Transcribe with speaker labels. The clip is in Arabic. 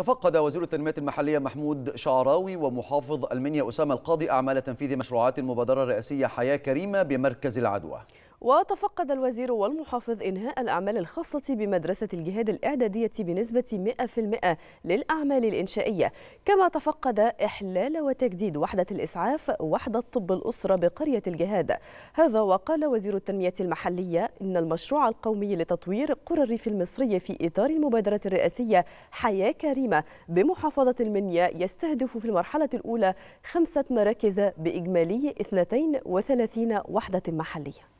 Speaker 1: تفقد وزير التنمية المحلية محمود شعراوي ومحافظ المنيا أسامة القاضي أعمال تنفيذ مشروعات المبادرة الرئاسية حياة كريمة بمركز العدوى
Speaker 2: وتفقد الوزير والمحافظ إنهاء الأعمال الخاصة بمدرسة الجهاد الإعدادية بنسبة 100% للأعمال الإنشائية كما تفقد إحلال وتجديد وحدة الإسعاف وحدة طب الأسرة بقرية الجهاد هذا وقال وزير التنمية المحلية إن المشروع القومي لتطوير قرى الريف المصري في إطار المبادرة الرئاسية حياة كريمة بمحافظة المنيا يستهدف في المرحلة الأولى خمسة مراكز بإجمالي 32 وحدة محلية